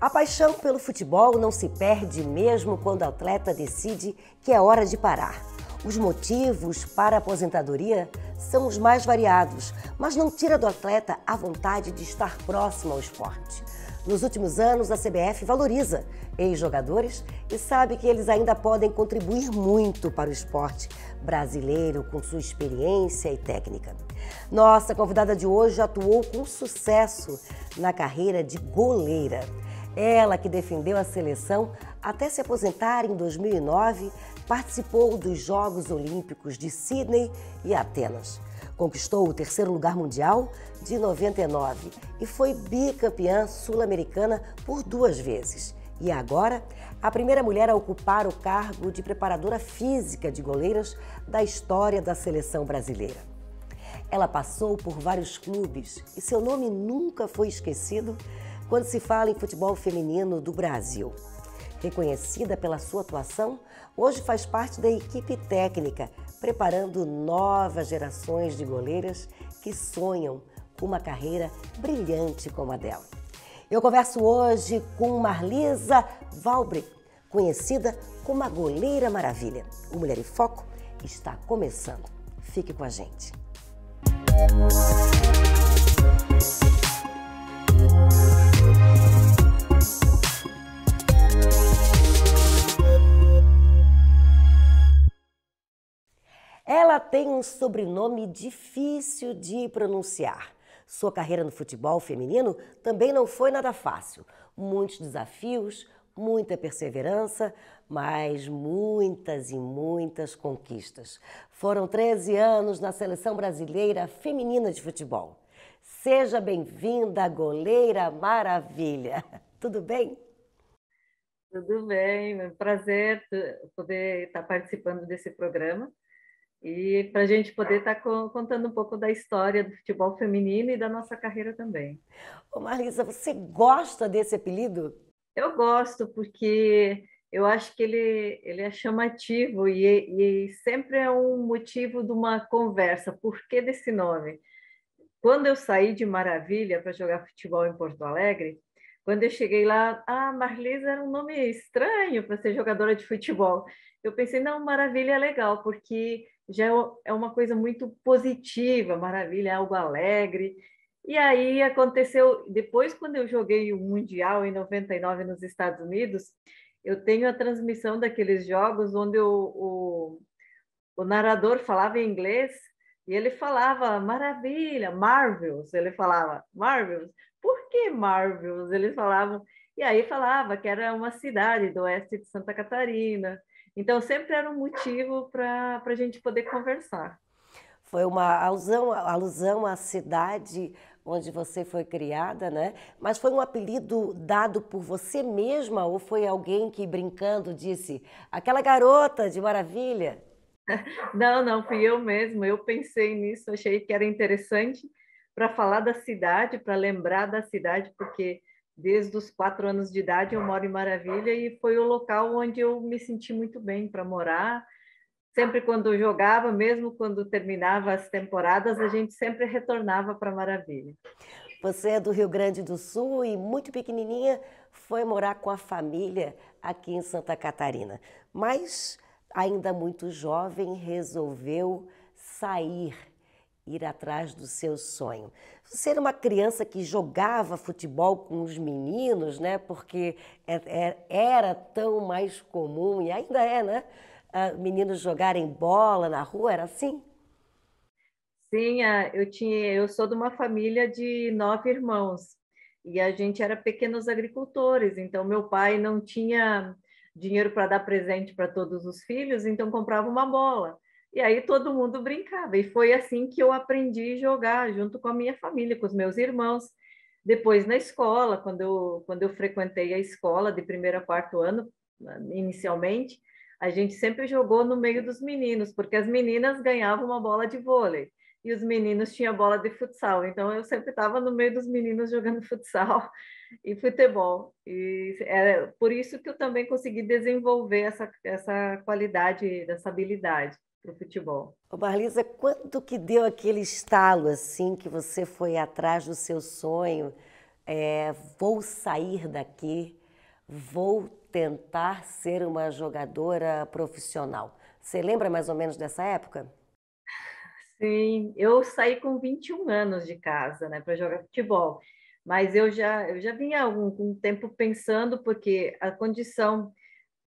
A paixão pelo futebol não se perde mesmo quando o atleta decide que é hora de parar. Os motivos para a aposentadoria são os mais variados, mas não tira do atleta a vontade de estar próximo ao esporte. Nos últimos anos, a CBF valoriza ex-jogadores e sabe que eles ainda podem contribuir muito para o esporte brasileiro com sua experiência e técnica. Nossa convidada de hoje atuou com sucesso na carreira de goleira. Ela, que defendeu a seleção até se aposentar em 2009, participou dos Jogos Olímpicos de Sydney e Atenas. Conquistou o terceiro lugar mundial de 99 e foi bicampeã sul-americana por duas vezes. E agora, a primeira mulher a ocupar o cargo de preparadora física de goleiras da história da seleção brasileira. Ela passou por vários clubes e seu nome nunca foi esquecido quando se fala em futebol feminino do Brasil. Reconhecida pela sua atuação, hoje faz parte da equipe técnica, preparando novas gerações de goleiras que sonham com uma carreira brilhante como a dela. Eu converso hoje com Marlisa Valbre, conhecida como a Goleira Maravilha. O Mulher em Foco está começando. Fique com a gente. Música Ela tem um sobrenome difícil de pronunciar. Sua carreira no futebol feminino também não foi nada fácil. Muitos desafios, muita perseverança, mas muitas e muitas conquistas. Foram 13 anos na seleção brasileira feminina de futebol. Seja bem-vinda, goleira maravilha. Tudo bem? Tudo bem, é um prazer poder estar participando desse programa e para a gente poder estar tá contando um pouco da história do futebol feminino e da nossa carreira também. Ô Marlisa, você gosta desse apelido? Eu gosto, porque eu acho que ele, ele é chamativo e, e sempre é um motivo de uma conversa. Por que desse nome? Quando eu saí de Maravilha para jogar futebol em Porto Alegre, quando eu cheguei lá, ah, Marlisa era um nome estranho para ser jogadora de futebol. Eu pensei, não, Maravilha é legal, porque já é, é uma coisa muito positiva, maravilha, é algo alegre. E aí aconteceu, depois quando eu joguei o Mundial em 99 nos Estados Unidos, eu tenho a transmissão daqueles jogos onde o, o, o narrador falava em inglês e ele falava maravilha, Marvels, ele falava Marvels. Por que Marvels? Ele falava. e aí falava que era uma cidade do oeste de Santa Catarina, então, sempre era um motivo para a gente poder conversar. Foi uma alusão, alusão à cidade onde você foi criada, né? Mas foi um apelido dado por você mesma ou foi alguém que brincando disse aquela garota de maravilha? Não, não, fui eu mesma. Eu pensei nisso, achei que era interessante para falar da cidade, para lembrar da cidade, porque desde os quatro anos de idade eu moro em Maravilha e foi o local onde eu me senti muito bem para morar. Sempre quando jogava, mesmo quando terminava as temporadas, a gente sempre retornava para Maravilha. Você é do Rio Grande do Sul e muito pequenininha foi morar com a família aqui em Santa Catarina, mas ainda muito jovem resolveu sair ir atrás do seu sonho. Ser uma criança que jogava futebol com os meninos, né? Porque é, é, era tão mais comum e ainda é, né? Ah, meninos jogarem bola na rua, era assim? Sim, eu tinha, eu sou de uma família de nove irmãos e a gente era pequenos agricultores. Então meu pai não tinha dinheiro para dar presente para todos os filhos, então comprava uma bola. E aí todo mundo brincava. E foi assim que eu aprendi a jogar junto com a minha família, com os meus irmãos. Depois na escola, quando eu, quando eu frequentei a escola de primeiro a quarto ano, inicialmente, a gente sempre jogou no meio dos meninos, porque as meninas ganhavam uma bola de vôlei e os meninos tinham bola de futsal. Então eu sempre estava no meio dos meninos jogando futsal e futebol. E é por isso que eu também consegui desenvolver essa, essa qualidade, essa habilidade para o futebol. Marlisa, quanto que deu aquele estalo assim que você foi atrás do seu sonho? É, vou sair daqui, vou tentar ser uma jogadora profissional. Você lembra mais ou menos dessa época? Sim, eu saí com 21 anos de casa, né, para jogar futebol. Mas eu já eu já vinha algum, algum tempo pensando porque a condição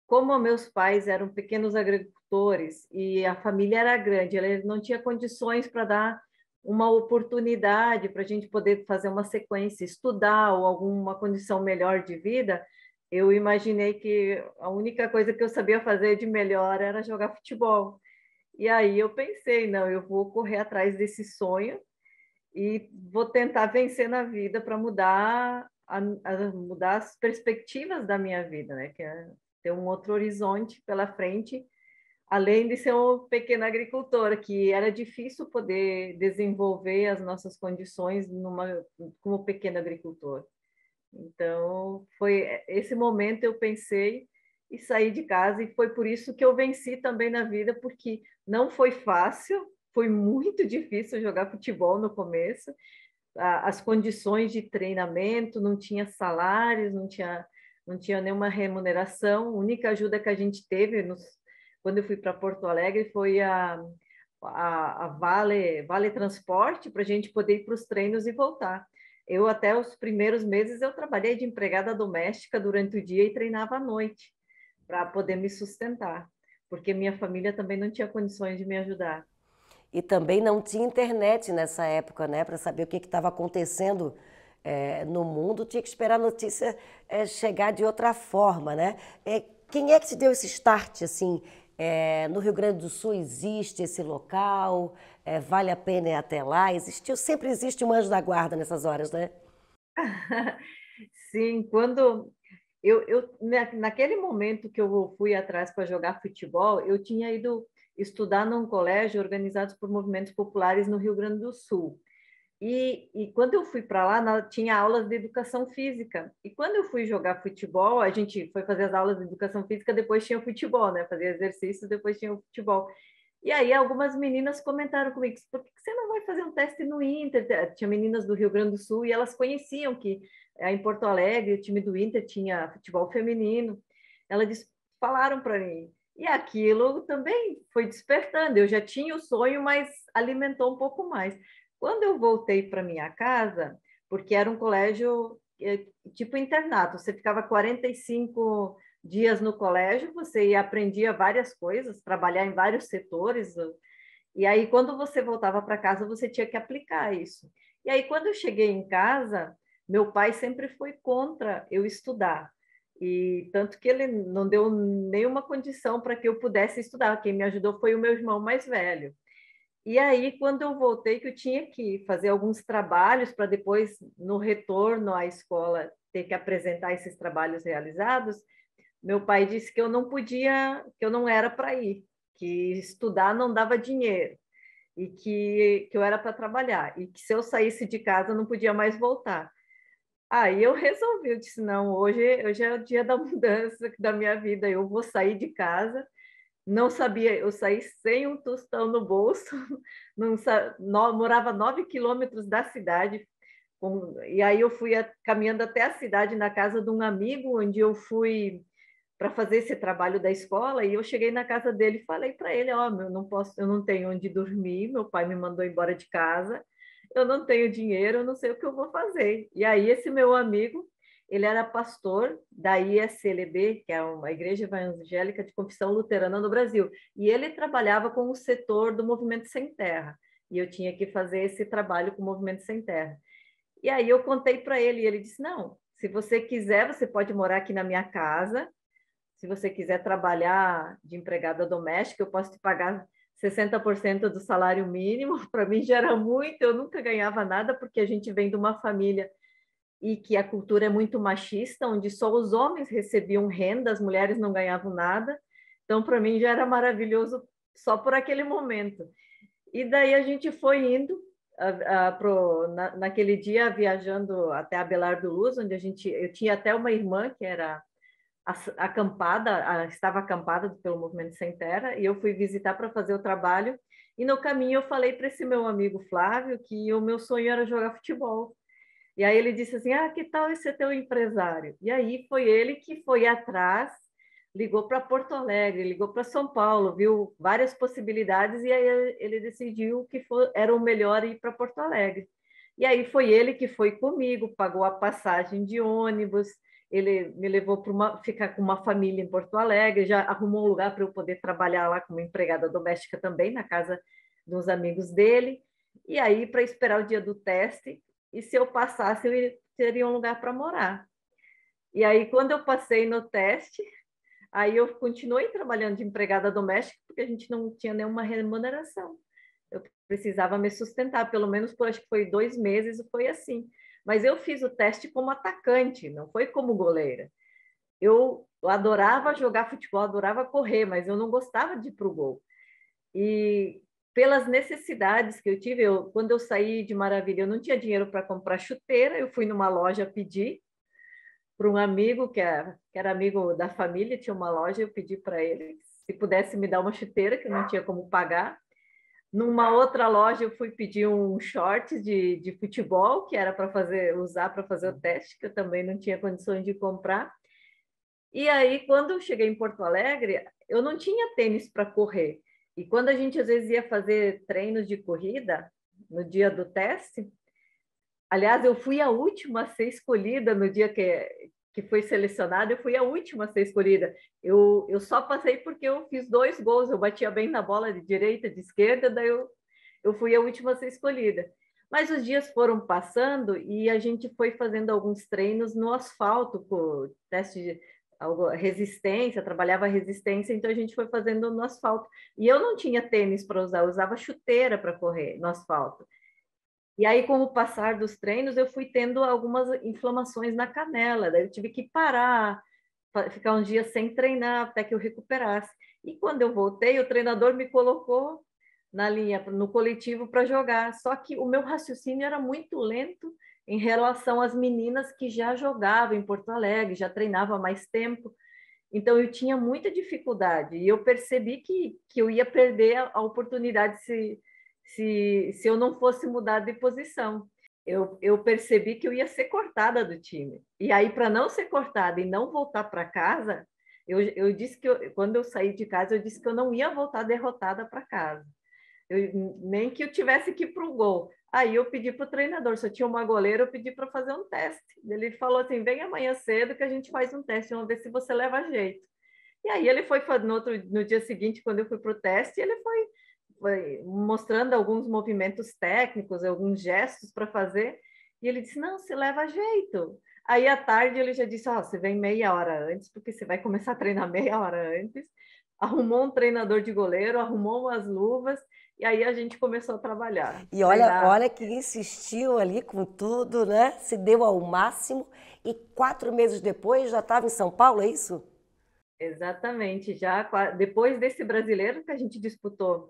como meus pais eram pequenos agricultores e a família era grande, ele não tinha condições para dar uma oportunidade para a gente poder fazer uma sequência, estudar ou alguma condição melhor de vida, eu imaginei que a única coisa que eu sabia fazer de melhor era jogar futebol. E aí eu pensei, não, eu vou correr atrás desse sonho e vou tentar vencer na vida para mudar mudar as perspectivas da minha vida, né? Que é ter um outro horizonte pela frente, além de ser um pequeno agricultor, que era difícil poder desenvolver as nossas condições numa, como pequeno agricultor. Então, foi esse momento eu pensei e saí de casa, e foi por isso que eu venci também na vida, porque não foi fácil, foi muito difícil jogar futebol no começo, as condições de treinamento, não tinha salários, não tinha não tinha nenhuma remuneração. A única ajuda que a gente teve nos, quando eu fui para Porto Alegre foi a, a, a Vale, vale Transporte para a gente poder ir para os treinos e voltar. Eu até os primeiros meses eu trabalhei de empregada doméstica durante o dia e treinava à noite para poder me sustentar, porque minha família também não tinha condições de me ajudar. E também não tinha internet nessa época, né, para saber o que estava acontecendo é, no mundo, tinha que esperar a notícia é, chegar de outra forma, né? É, quem é que te deu esse start, assim, é, no Rio Grande do Sul existe esse local, é, vale a pena ir até lá? Existiu, sempre existe um anjo da guarda nessas horas, né? Sim, quando eu, eu naquele momento que eu fui atrás para jogar futebol, eu tinha ido estudar num colégio organizado por movimentos populares no Rio Grande do Sul. E, e quando eu fui para lá, na, tinha aulas de educação física. E quando eu fui jogar futebol, a gente foi fazer as aulas de educação física, depois tinha o futebol, né? Fazer exercício, depois tinha o futebol. E aí algumas meninas comentaram comigo, por que você não vai fazer um teste no Inter? Tinha meninas do Rio Grande do Sul e elas conheciam que eh, em Porto Alegre o time do Inter tinha futebol feminino. Elas falaram para mim. E aquilo também foi despertando. Eu já tinha o sonho, mas alimentou um pouco mais. Quando eu voltei para minha casa, porque era um colégio eh, tipo internato, você ficava 45 dias no colégio, você aprendia várias coisas, trabalhar em vários setores. E aí, quando você voltava para casa, você tinha que aplicar isso. E aí, quando eu cheguei em casa, meu pai sempre foi contra eu estudar. E tanto que ele não deu nenhuma condição para que eu pudesse estudar. Quem me ajudou foi o meu irmão mais velho. E aí, quando eu voltei, que eu tinha que fazer alguns trabalhos para depois, no retorno à escola, ter que apresentar esses trabalhos realizados, meu pai disse que eu não podia, que eu não era para ir, que estudar não dava dinheiro e que, que eu era para trabalhar e que se eu saísse de casa eu não podia mais voltar. Aí eu resolvi, eu disse não, hoje, hoje é o dia da mudança da minha vida, eu vou sair de casa não sabia, eu saí sem um tostão no bolso, não, morava nove quilômetros da cidade, com, e aí eu fui a, caminhando até a cidade na casa de um amigo, onde eu fui para fazer esse trabalho da escola, e eu cheguei na casa dele, e falei para ele, ó, oh, eu não posso, eu não tenho onde dormir, meu pai me mandou embora de casa, eu não tenho dinheiro, eu não sei o que eu vou fazer. E aí esse meu amigo ele era pastor da ISLB, que é uma igreja evangélica de confissão luterana no Brasil, e ele trabalhava com o setor do Movimento Sem Terra, e eu tinha que fazer esse trabalho com o Movimento Sem Terra. E aí eu contei para ele, e ele disse: "Não, se você quiser, você pode morar aqui na minha casa. Se você quiser trabalhar de empregada doméstica, eu posso te pagar 60% do salário mínimo. Para mim já era muito, eu nunca ganhava nada porque a gente vem de uma família e que a cultura é muito machista, onde só os homens recebiam renda, as mulheres não ganhavam nada. Então, para mim, já era maravilhoso só por aquele momento. E daí a gente foi indo, a, a, pro, na, naquele dia, viajando até Abelardo Luz, onde a gente, eu tinha até uma irmã que era acampada, estava acampada pelo Movimento Sem Terra, e eu fui visitar para fazer o trabalho. E no caminho eu falei para esse meu amigo Flávio que o meu sonho era jogar futebol. E aí ele disse assim: Ah, que tal esse teu empresário? E aí foi ele que foi atrás, ligou para Porto Alegre, ligou para São Paulo, viu várias possibilidades e aí ele decidiu que era o melhor ir para Porto Alegre. E aí foi ele que foi comigo, pagou a passagem de ônibus, ele me levou para ficar com uma família em Porto Alegre, já arrumou um lugar para eu poder trabalhar lá como empregada doméstica também, na casa dos amigos dele. E aí, para esperar o dia do teste, e se eu passasse, eu teria um lugar para morar. E aí, quando eu passei no teste, aí eu continuei trabalhando de empregada doméstica, porque a gente não tinha nenhuma remuneração. Eu precisava me sustentar, pelo menos por acho que foi dois meses, foi assim. Mas eu fiz o teste como atacante, não foi como goleira. Eu adorava jogar futebol, adorava correr, mas eu não gostava de ir para o gol. E pelas necessidades que eu tive, eu, quando eu saí de Maravilha, eu não tinha dinheiro para comprar chuteira, eu fui numa loja pedir para um amigo que era, é, que era, amigo da família, tinha uma loja, eu pedi para ele se pudesse me dar uma chuteira, que eu não tinha como pagar. Numa outra loja, eu fui pedir um short de, de futebol, que era para fazer usar para fazer o teste, que eu também não tinha condições de comprar. E aí, quando eu cheguei em Porto Alegre, eu não tinha tênis para correr e quando a gente às vezes ia fazer treinos de corrida, no dia do teste, aliás, eu fui a última a ser escolhida no dia que, que foi selecionada, eu fui a última a ser escolhida. Eu, eu só passei porque eu fiz dois gols, eu batia bem na bola de direita, de esquerda, daí eu, eu fui a última a ser escolhida. Mas os dias foram passando e a gente foi fazendo alguns treinos no asfalto, com teste de algo, resistência, trabalhava resistência, então a gente foi fazendo no asfalto. E eu não tinha tênis para usar, eu usava chuteira para correr no asfalto. E aí, com o passar dos treinos, eu fui tendo algumas inflamações na canela, daí eu tive que parar, ficar um dia sem treinar até que eu recuperasse. E quando eu voltei, o treinador me colocou na linha, no coletivo para jogar, só que o meu raciocínio era muito lento em relação às meninas que já jogavam em Porto Alegre, já treinava há mais tempo. Então, eu tinha muita dificuldade e eu percebi que, que eu ia perder a, a oportunidade se, se, se eu não fosse mudar de posição. Eu, eu percebi que eu ia ser cortada do time. E aí, para não ser cortada e não voltar para casa, eu, eu disse que eu, quando eu saí de casa, eu disse que eu não ia voltar derrotada para casa. Eu, nem que eu tivesse que ir para o gol. Aí eu pedi para o treinador, se eu tinha uma goleira, eu pedi para fazer um teste. Ele falou assim: vem amanhã cedo que a gente faz um teste, vamos ver se você leva jeito. E aí ele foi no, outro, no dia seguinte, quando eu fui para o teste, ele foi, foi, mostrando alguns movimentos técnicos, alguns gestos para fazer. E ele disse: não, se leva jeito. Aí à tarde ele já disse: ó, oh, você vem meia hora antes, porque você vai começar a treinar meia hora antes, arrumou um treinador de goleiro, arrumou umas luvas e aí a gente começou a trabalhar. E olha, olha que insistiu ali com tudo, né? Se deu ao máximo e quatro meses depois já estava em São Paulo, é isso? Exatamente, já depois desse brasileiro que a gente disputou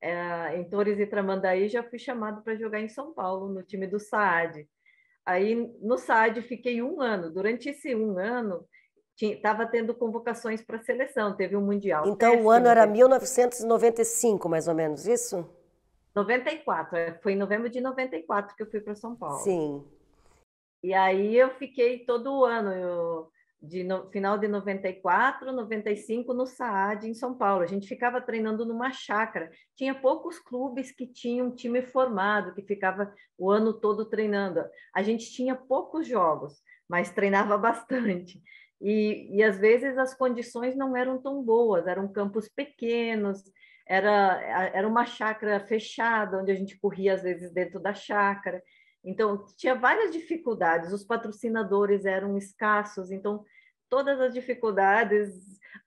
é, em Torres e Tramandaí, já fui chamado para jogar em São Paulo, no time do Saad. Aí no Saad fiquei um ano. Durante esse um ano, estava tendo convocações para a seleção, teve um Mundial. Então né, o assim, ano era 1995, mais ou menos, isso? 94, é, foi em novembro de 94 que eu fui para São Paulo. Sim. E aí eu fiquei todo o ano, eu, de no, final de 94, 95 no Saad em São Paulo. A gente ficava treinando numa chácara. Tinha poucos clubes que tinham um time formado, que ficava o ano todo treinando. A gente tinha poucos jogos, mas treinava bastante. E, e às vezes as condições não eram tão boas, eram campos pequenos, era, era uma chácara fechada, onde a gente corria às vezes dentro da chácara. Então, tinha várias dificuldades, os patrocinadores eram escassos, então, todas as dificuldades,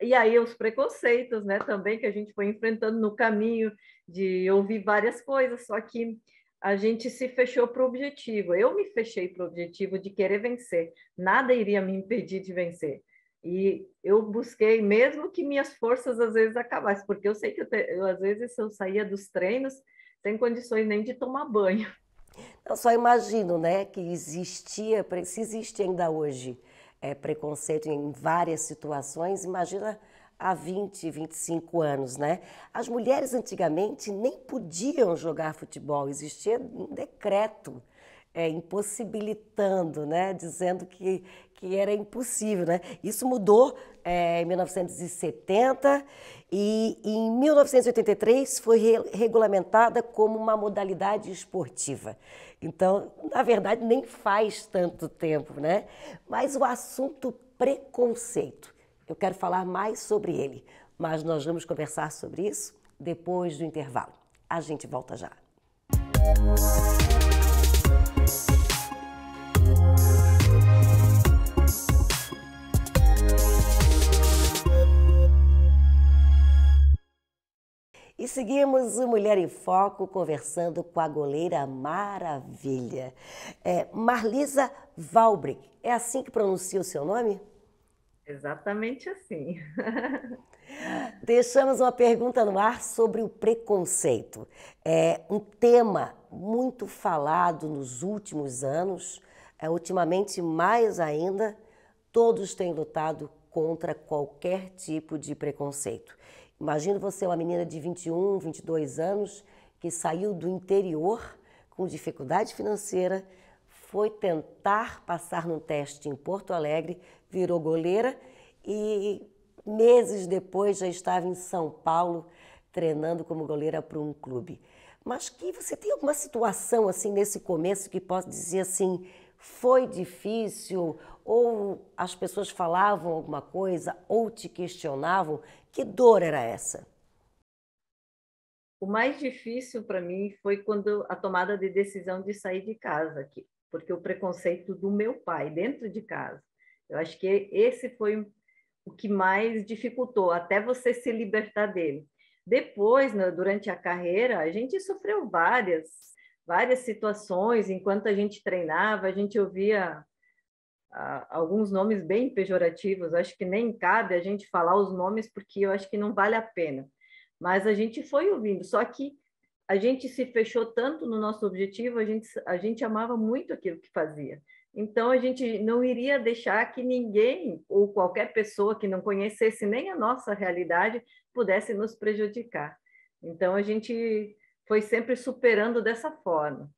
e aí os preconceitos, né, também, que a gente foi enfrentando no caminho de ouvir várias coisas, só que a gente se fechou para o objetivo. Eu me fechei para o objetivo de querer vencer. Nada iria me impedir de vencer. E eu busquei, mesmo que minhas forças às vezes acabassem, porque eu sei que eu, te, eu às vezes eu saía dos treinos sem condições nem de tomar banho. Eu só imagino, né, que existia, se existe ainda hoje é, preconceito em várias situações, imagina há 20, 25 anos, né? As mulheres antigamente nem podiam jogar futebol, existia um decreto é, impossibilitando, né? Dizendo que, que era impossível, né? Isso mudou é, em 1970 e em 1983 foi re regulamentada como uma modalidade esportiva. Então, na verdade, nem faz tanto tempo, né? Mas o assunto preconceito eu quero falar mais sobre ele, mas nós vamos conversar sobre isso depois do intervalo. A gente volta já. E seguimos o Mulher em Foco conversando com a goleira maravilha. É Marlisa Valbrick, é assim que pronuncia o seu nome? Exatamente assim. Deixamos uma pergunta no ar sobre o preconceito. É um tema muito falado nos últimos anos, é, ultimamente mais ainda. Todos têm lutado contra qualquer tipo de preconceito. Imagino você, uma menina de 21, 22 anos, que saiu do interior com dificuldade financeira, foi tentar passar num teste em Porto Alegre virou goleira e meses depois já estava em São Paulo treinando como goleira para um clube. Mas que você tem alguma situação assim nesse começo que possa dizer assim, foi difícil ou as pessoas falavam alguma coisa ou te questionavam? Que dor era essa? O mais difícil para mim foi quando a tomada de decisão de sair de casa, porque o preconceito do meu pai dentro de casa eu acho que esse foi o que mais dificultou, até você se libertar dele. Depois, né, durante a carreira, a gente sofreu várias, várias situações. Enquanto a gente treinava, a gente ouvia ah, alguns nomes bem pejorativos. Acho que nem cabe a gente falar os nomes, porque eu acho que não vale a pena. Mas a gente foi ouvindo, só que a gente se fechou tanto no nosso objetivo, a gente, a gente amava muito aquilo que fazia. Então, a gente não iria deixar que ninguém ou qualquer pessoa que não conhecesse nem a nossa realidade pudesse nos prejudicar. Então, a gente foi sempre superando dessa forma.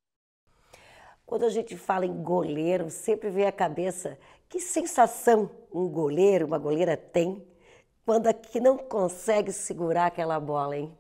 Quando a gente fala em goleiro, sempre vem à cabeça que sensação um goleiro, uma goleira tem quando aqui não consegue segurar aquela bola, hein?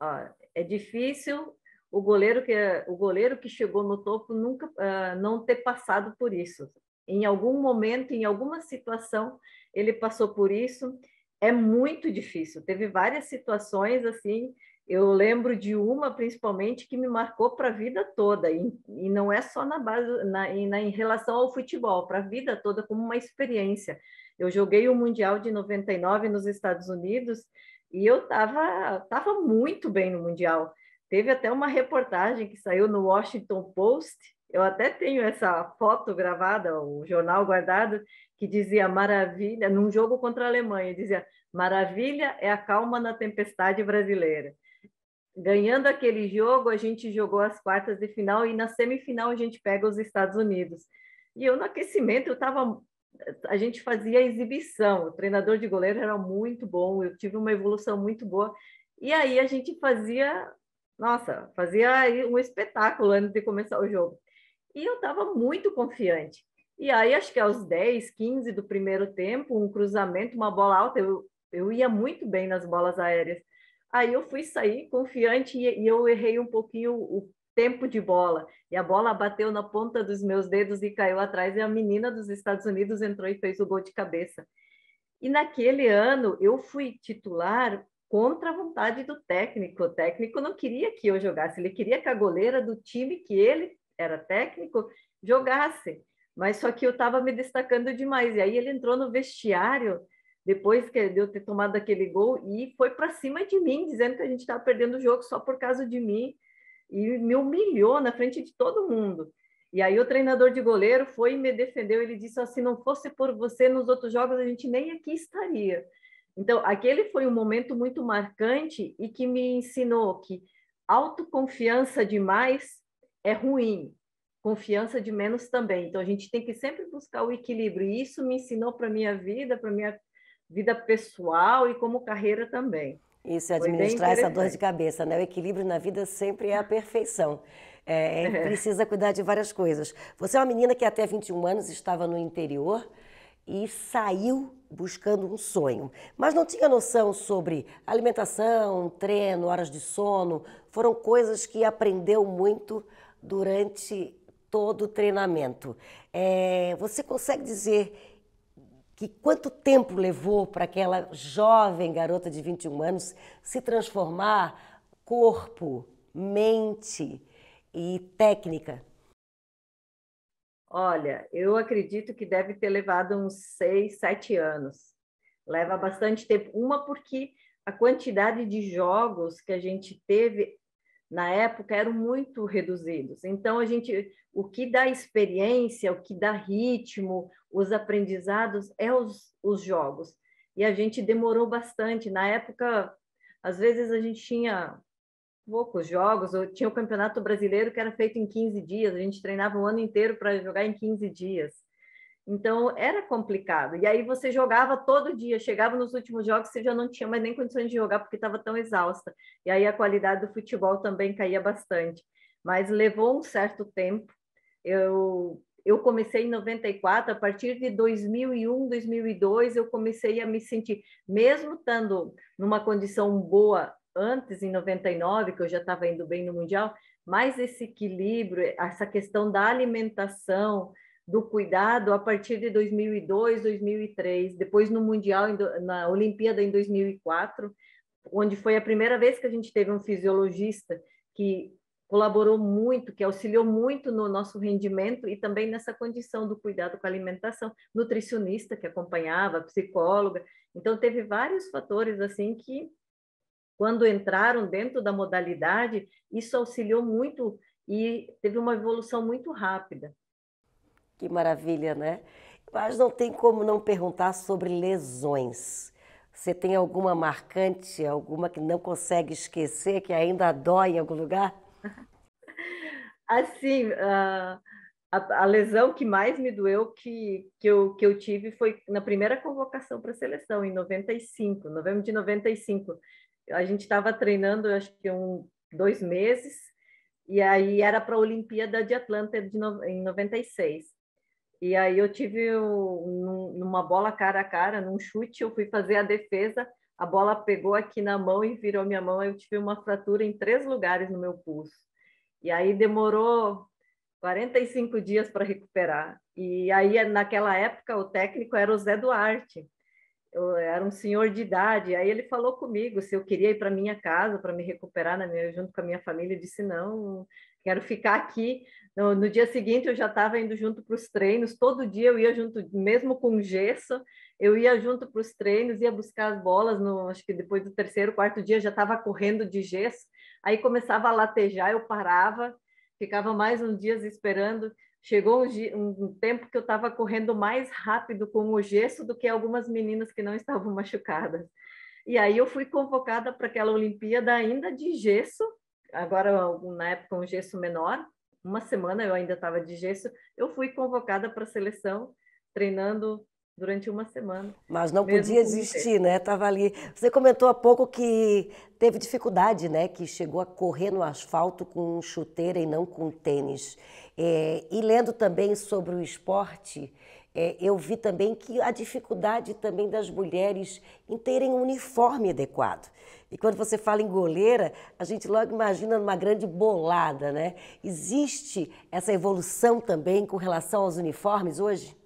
Ó, é difícil o goleiro que é, o goleiro que chegou no topo nunca uh, não ter passado por isso. Em algum momento, em alguma situação, ele passou por isso. É muito difícil. Teve várias situações assim. Eu lembro de uma principalmente que me marcou para a vida toda e, e, não é só na base na, na em relação ao futebol, para a vida toda como uma experiência. Eu joguei o mundial de 99 nos Estados Unidos e eu estava tava muito bem no mundial Teve até uma reportagem que saiu no Washington Post. Eu até tenho essa foto gravada, o jornal guardado, que dizia maravilha, num jogo contra a Alemanha, dizia maravilha é a calma na tempestade brasileira. Ganhando aquele jogo, a gente jogou as quartas de final e na semifinal a gente pega os Estados Unidos. E eu no aquecimento, eu tava, a gente fazia exibição. O treinador de goleiro era muito bom, eu tive uma evolução muito boa. E aí a gente fazia nossa, fazia aí um espetáculo antes de começar o jogo. E eu estava muito confiante. E aí, acho que aos 10, 15 do primeiro tempo, um cruzamento, uma bola alta, eu, eu ia muito bem nas bolas aéreas. Aí eu fui sair confiante e, e eu errei um pouquinho o tempo de bola. E a bola bateu na ponta dos meus dedos e caiu atrás. E a menina dos Estados Unidos entrou e fez o gol de cabeça. E naquele ano eu fui titular contra a vontade do técnico. O técnico não queria que eu jogasse, ele queria que a goleira do time que ele era técnico jogasse. Mas só que eu estava me destacando demais. E aí ele entrou no vestiário depois que eu ter tomado aquele gol e foi para cima de mim, dizendo que a gente estava perdendo o jogo só por causa de mim e me humilhou na frente de todo mundo. E aí o treinador de goleiro foi e me defendeu. Ele disse: assim se não fosse por você nos outros jogos a gente nem aqui estaria. Então, aquele foi um momento muito marcante e que me ensinou que autoconfiança demais é ruim, confiança de menos também. Então, a gente tem que sempre buscar o equilíbrio. E isso me ensinou para minha vida, para minha vida pessoal e como carreira também. Isso, administrar essa dor de cabeça, né? O equilíbrio na vida sempre é a perfeição. É, é. precisa cuidar de várias coisas. Você é uma menina que até 21 anos estava no interior, e saiu buscando um sonho, mas não tinha noção sobre alimentação, treino, horas de sono. Foram coisas que aprendeu muito durante todo o treinamento. É, você consegue dizer que quanto tempo levou para aquela jovem garota de 21 anos se transformar corpo, mente e técnica? Olha, eu acredito que deve ter levado uns seis, sete anos. Leva bastante tempo. Uma, porque a quantidade de jogos que a gente teve na época eram muito reduzidos. Então, a gente, o que dá experiência, o que dá ritmo, os aprendizados é os, os jogos. E a gente demorou bastante. Na época, às vezes a gente tinha poucos jogos, ou tinha o Campeonato Brasileiro que era feito em 15 dias, a gente treinava o ano inteiro para jogar em 15 dias. Então era complicado. E aí você jogava todo dia, chegava nos últimos jogos, você já não tinha mais nem condições de jogar porque estava tão exausta. E aí a qualidade do futebol também caía bastante. Mas levou um certo tempo. Eu eu comecei em 94, a partir de 2001, 2002, eu comecei a me sentir, mesmo estando numa condição boa antes, em 99, que eu já estava indo bem no Mundial, mais esse equilíbrio, essa questão da alimentação, do cuidado, a partir de 2002, 2003, depois no Mundial, na Olimpíada em 2004, onde foi a primeira vez que a gente teve um fisiologista que colaborou muito, que auxiliou muito no nosso rendimento e também nessa condição do cuidado com a alimentação, nutricionista que acompanhava, psicóloga. Então teve vários fatores assim que quando entraram dentro da modalidade, isso auxiliou muito e teve uma evolução muito rápida. Que maravilha, né? Mas não tem como não perguntar sobre lesões. Você tem alguma marcante, alguma que não consegue esquecer, que ainda dói em algum lugar? Assim, ah, a, a, lesão que mais me doeu que, que, eu, que eu tive foi na primeira convocação para a seleção, em 95, novembro de 95 a gente estava treinando, acho que um, dois meses, e aí era para a Olimpíada de Atlanta de no, em 96. E aí eu tive um, numa bola cara a cara, num chute, eu fui fazer a defesa, a bola pegou aqui na mão e virou minha mão, eu tive uma fratura em três lugares no meu pulso. E aí demorou 45 dias para recuperar. E aí naquela época o técnico era o Zé Duarte eu era um senhor de idade, aí ele falou comigo se eu queria ir para minha casa para me recuperar na né, minha, junto com a minha família, eu disse não, quero ficar aqui. No, no dia seguinte eu já estava indo junto para os treinos, todo dia eu ia junto, mesmo com gesso, eu ia junto para os treinos, ia buscar as bolas, no, acho que depois do terceiro, quarto dia já estava correndo de gesso, aí começava a latejar, eu parava, ficava mais uns dias esperando Chegou um, tempo que eu estava correndo mais rápido com o gesso do que algumas meninas que não estavam machucadas. E aí eu fui convocada para aquela Olimpíada ainda de gesso, agora na época um gesso menor. Uma semana eu ainda estava de gesso. Eu fui convocada para a seleção, treinando durante uma semana. Mas não podia desistir, né? Estava ali. Você comentou há pouco que teve dificuldade, né? Que chegou a correr no asfalto com chuteira e não com tênis. É, e lendo também sobre o esporte, é, eu vi também que a dificuldade também das mulheres em terem um uniforme adequado. E quando você fala em goleira, a gente logo imagina uma grande bolada, né? Existe essa evolução também com relação aos uniformes hoje?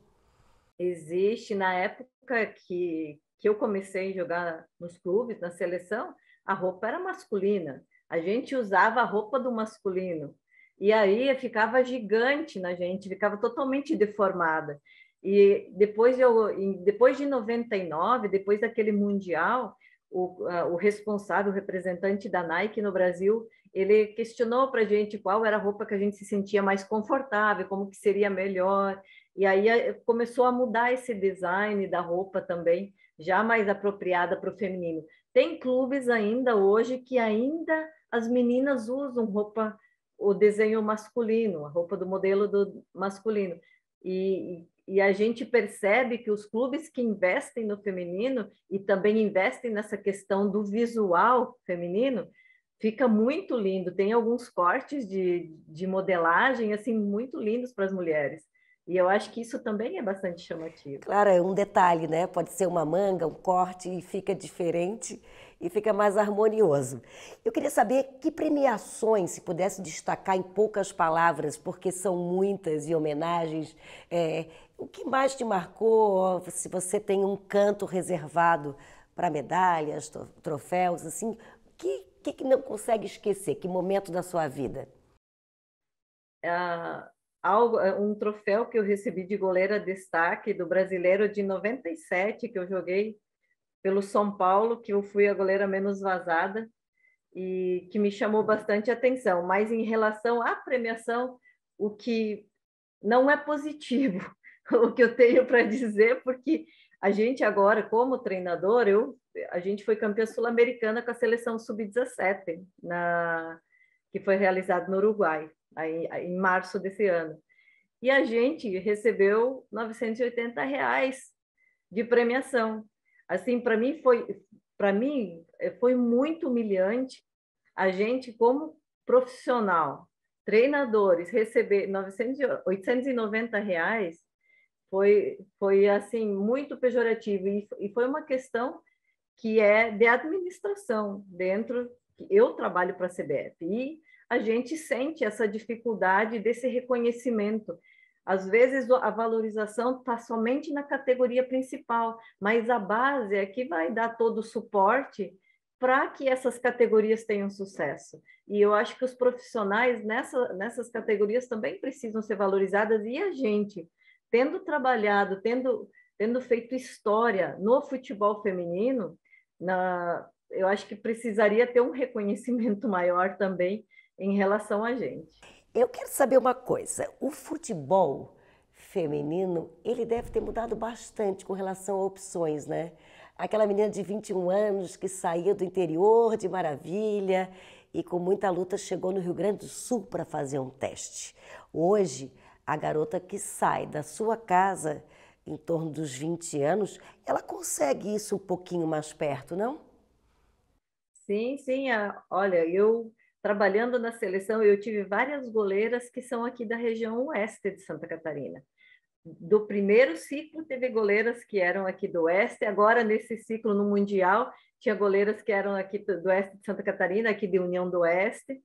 existe na época que, que eu comecei a jogar nos clubes, na seleção, a roupa era masculina. A gente usava a roupa do masculino. E aí ficava gigante na gente, ficava totalmente deformada. E depois, eu, depois de 99, depois daquele Mundial, o, o responsável, o representante da Nike no Brasil, ele questionou para a gente qual era a roupa que a gente se sentia mais confortável, como que seria melhor. E aí eh, começou a mudar esse design da roupa também, já mais apropriada para o feminino. Tem clubes ainda hoje que ainda as meninas usam roupa, o desenho masculino, a roupa do modelo do masculino. E, e a gente percebe que os clubes que investem no feminino e também investem nessa questão do visual feminino, Fica muito lindo. Tem alguns cortes de, de modelagem, assim, muito lindos para as mulheres. E eu acho que isso também é bastante chamativo. Claro, é um detalhe, né? Pode ser uma manga, um corte e fica diferente e fica mais harmonioso. Eu queria saber que premiações, se pudesse destacar em poucas palavras, porque são muitas e homenagens, é, o que mais te marcou? Se você tem um canto reservado para medalhas, troféus, assim, que, o que, que não consegue esquecer? Que momento da sua vida? É, algo, é, um troféu que eu recebi de goleira destaque do brasileiro de 97, que eu joguei pelo São Paulo, que eu fui a goleira menos vazada e que me chamou bastante atenção. Mas em relação à premiação, o que não é positivo, o que eu tenho para dizer, porque a gente agora, como treinador, eu a gente foi campeã sul-americana com a seleção sub-17, que foi realizado no Uruguai, aí, em março desse ano. E a gente recebeu 980 reais de premiação. Assim, para mim foi para mim eh, foi muito humilhante a gente como profissional, treinadores receber 900, 890 reais foi, foi assim muito pejorativo e, e, foi uma questão que é de administração dentro. Eu trabalho para a CBF e a gente sente essa dificuldade desse reconhecimento. Às vezes a valorização está somente na categoria principal, mas a base é que vai dar todo o suporte para que essas categorias tenham sucesso. E eu acho que os profissionais nessa, nessas categorias também precisam ser valorizadas e a gente, tendo trabalhado, tendo, tendo feito história no futebol feminino, na, eu acho que precisaria ter um reconhecimento maior também em relação a gente. Eu quero saber uma coisa, o futebol feminino, ele deve ter mudado bastante com relação a opções, né? Aquela menina de 21 anos que saía do interior de Maravilha e com muita luta chegou no Rio Grande do Sul para fazer um teste. Hoje, a garota que sai da sua casa em torno dos 20 anos, ela consegue isso um pouquinho mais perto, não? Sim, sim. Olha, eu trabalhando na seleção, eu tive várias goleiras que são aqui da região oeste de Santa Catarina. Do primeiro ciclo, teve goleiras que eram aqui do oeste, agora nesse ciclo no Mundial, tinha goleiras que eram aqui do oeste de Santa Catarina, aqui de União do Oeste.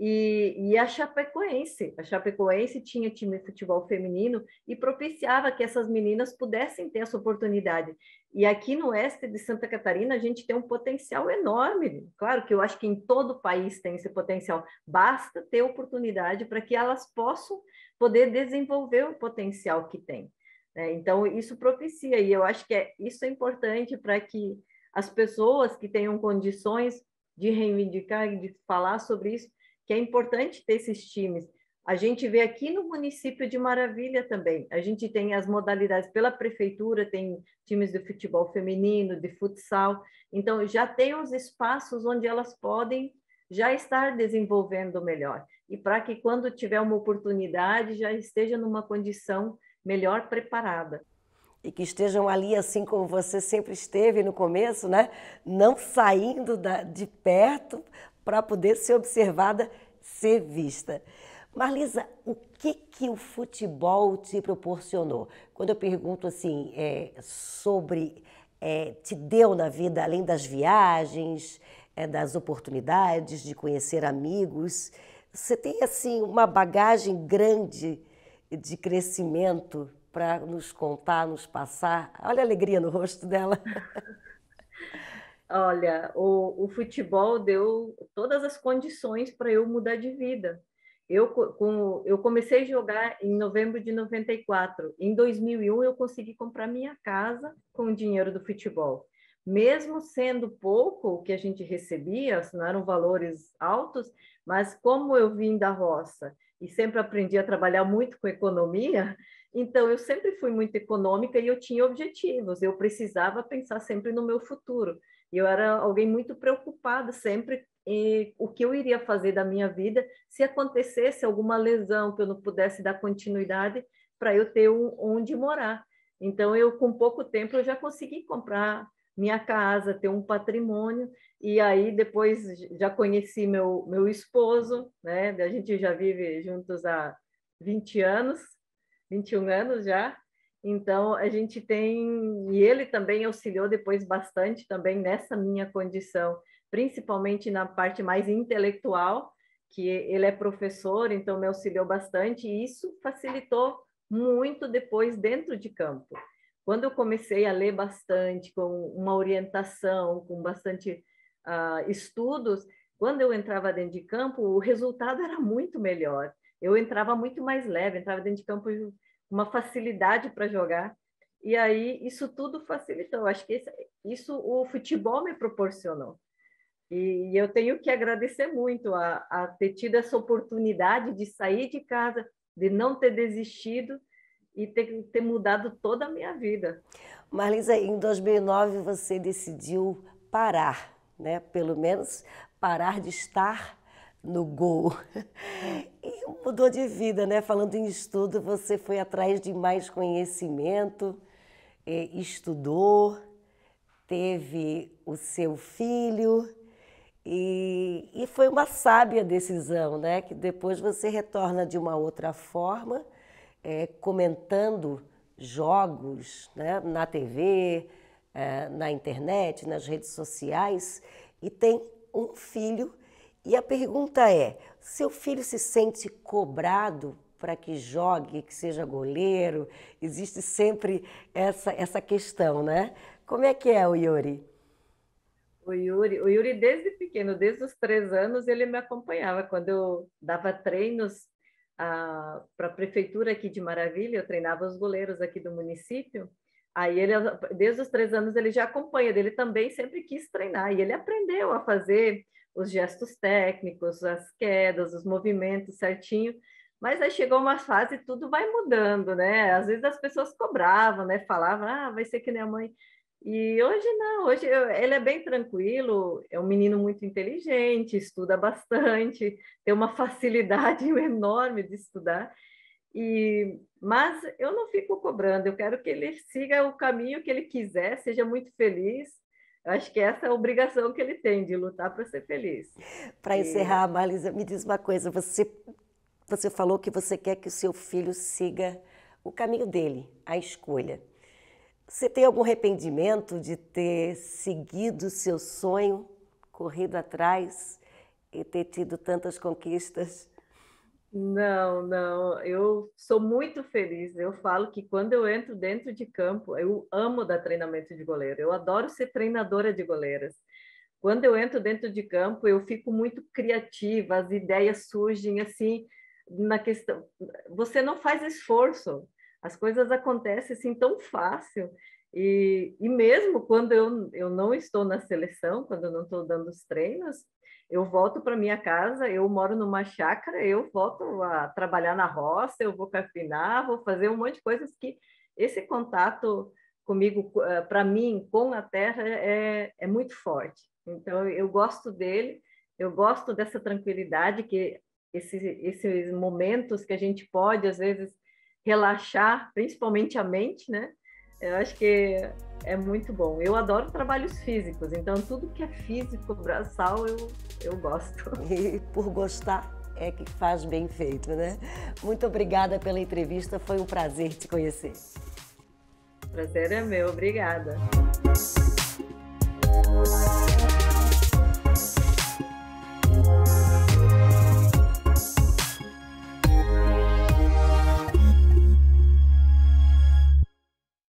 E, e, a Chapecoense. A Chapecoense tinha time de futebol feminino e propiciava que essas meninas pudessem ter essa oportunidade. E aqui no oeste de Santa Catarina, a gente tem um potencial enorme. Claro que eu acho que em todo o país tem esse potencial. Basta ter oportunidade para que elas possam poder desenvolver o potencial que tem. Né? Então, isso propicia. E eu acho que é, isso é importante para que as pessoas que tenham condições de reivindicar, de falar sobre isso, que é importante ter esses times. A gente vê aqui no município de Maravilha também. A gente tem as modalidades pela prefeitura, tem times de futebol feminino, de futsal. Então, já tem os espaços onde elas podem já estar desenvolvendo melhor. E para que, quando tiver uma oportunidade, já esteja numa condição melhor preparada e que estejam ali assim como você sempre esteve no começo, né? Não saindo da, de perto para poder ser observada, ser vista. Marlisa, o que, que o futebol te proporcionou? Quando eu pergunto assim é, sobre é, te deu na vida, além das viagens, é, das oportunidades de conhecer amigos, você tem assim uma bagagem grande de crescimento para nos contar, nos passar. Olha a alegria no rosto dela. Olha, o, o futebol deu todas as condições para eu mudar de vida. Eu, com, eu comecei a jogar em novembro de 94. Em 2001, eu consegui comprar minha casa com o dinheiro do futebol. Mesmo sendo pouco o que a gente recebia, não eram valores altos, mas como eu vim da roça e sempre aprendi a trabalhar muito com economia, então eu sempre fui muito econômica e eu tinha objetivos, eu precisava pensar sempre no meu futuro. E eu era alguém muito preocupada sempre em o que eu iria fazer da minha vida se acontecesse alguma lesão que eu não pudesse dar continuidade para eu ter um, onde morar. Então, eu com pouco tempo eu já consegui comprar minha casa, ter um patrimônio. E aí depois já conheci meu meu esposo, né? A gente já vive juntos há 20 anos, 21 anos já. Então, a gente tem, e ele também auxiliou depois bastante também nessa minha condição, principalmente na parte mais intelectual, que ele é professor, então me auxiliou bastante, e isso facilitou muito depois dentro de campo. Quando eu comecei a ler bastante, com uma orientação, com bastante uh, estudos, quando eu entrava dentro de campo, o resultado era muito melhor. Eu entrava muito mais leve, entrava dentro de campo uma facilidade para jogar. E aí isso tudo facilitou. Acho que isso, isso o futebol me proporcionou. E, e eu tenho que agradecer muito a, a ter tido essa oportunidade de sair de casa, de não ter desistido e ter, ter mudado toda a minha vida. Marlisa, em 2009 você decidiu parar, né? Pelo menos parar de estar no gol. É. E mudou de vida, né? Falando em estudo, você foi atrás de mais conhecimento, estudou, teve o seu filho e, e foi uma sábia decisão, né? Que depois você retorna de uma outra forma, é, comentando jogos né? na TV, é, na internet, nas redes sociais e tem um filho e a pergunta é: seu filho se sente cobrado para que jogue, que seja goleiro? Existe sempre essa, essa questão, né? Como é que é o Yuri? O Yuri, o Yuri, desde pequeno, desde os três anos, ele me acompanhava. Quando eu dava treinos ah, para a prefeitura aqui de Maravilha, eu treinava os goleiros aqui do município. Aí ele, desde os três anos, ele já acompanha. Ele também sempre quis treinar e ele aprendeu a fazer os gestos técnicos, as quedas, os movimentos certinho. Mas aí chegou uma fase e tudo vai mudando, né? Às vezes as pessoas cobravam, né? Falavam, ah, vai ser que nem a mãe. E hoje não, hoje eu, ele é bem tranquilo, é um menino muito inteligente, estuda bastante, tem uma facilidade enorme de estudar. E, mas eu não fico cobrando, eu quero que ele siga o caminho que ele quiser, seja muito feliz acho que essa é a obrigação que ele tem de lutar para ser feliz. Para e... encerrar, Marlisa, me diz uma coisa. Você, você falou que você quer que o seu filho siga o caminho dele, a escolha. Você tem algum arrependimento de ter seguido o seu sonho, corrido atrás e ter tido tantas conquistas? Não, não, eu sou muito feliz. Eu falo que quando eu entro dentro de campo, eu amo dar treinamento de goleiro, eu adoro ser treinadora de goleiras. Quando eu entro dentro de campo, eu fico muito criativa, as ideias surgem assim, na questão. Você não faz esforço, as coisas acontecem assim tão fácil e, e mesmo quando eu, eu não estou na seleção, quando eu não estou dando os treinos, eu volto para minha casa, eu moro numa chácara, eu volto a trabalhar na roça, eu vou capinar, vou fazer um monte de coisas que esse contato comigo, eh, para mim, com a terra é, é muito forte. Então, eu gosto dele, eu gosto dessa tranquilidade que esses, esses momentos que a gente pode, às vezes, relaxar, principalmente a mente, né? Eu acho que é muito bom. Eu adoro trabalhos físicos, então tudo que é físico, braçal, eu, eu gosto. E por gostar é que faz bem feito, né? Muito obrigada pela entrevista, foi um prazer te conhecer. Prazer é meu, obrigada.